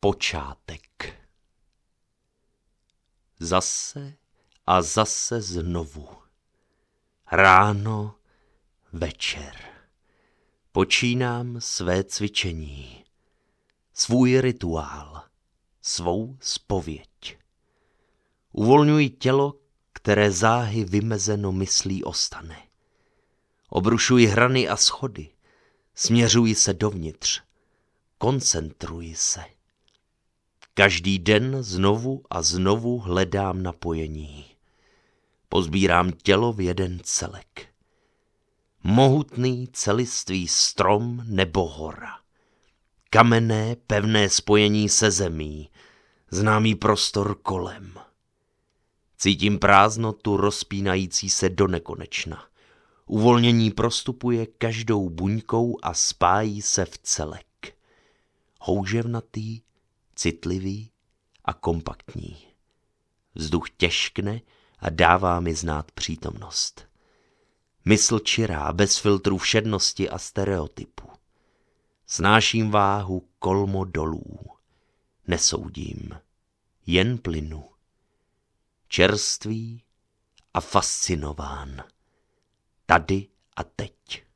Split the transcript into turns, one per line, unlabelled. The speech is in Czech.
počátek. Zase a zase znovu. Ráno, večer. Počínám své cvičení, svůj rituál, svou spověď. Uvolňuji tělo, které záhy vymezeno myslí ostane. Obrušuji hrany a schody, směřuji se dovnitř, koncentruji se. Každý den znovu a znovu hledám napojení. Pozbírám tělo v jeden celek. Mohutný celistvý strom nebo hora. Kamenné pevné spojení se zemí, známý prostor kolem. Cítím prázdnotu rozpínající se do nekonečna. Uvolnění prostupuje každou buňkou a spájí se v celek. Houževnatý citlivý a kompaktní. Vzduch těžkne a dává mi znát přítomnost. Mysl čirá, bez filtrů všednosti a stereotypu. Snáším váhu kolmo dolů. Nesoudím, jen plynu. Čerstvý a fascinován. Tady a teď.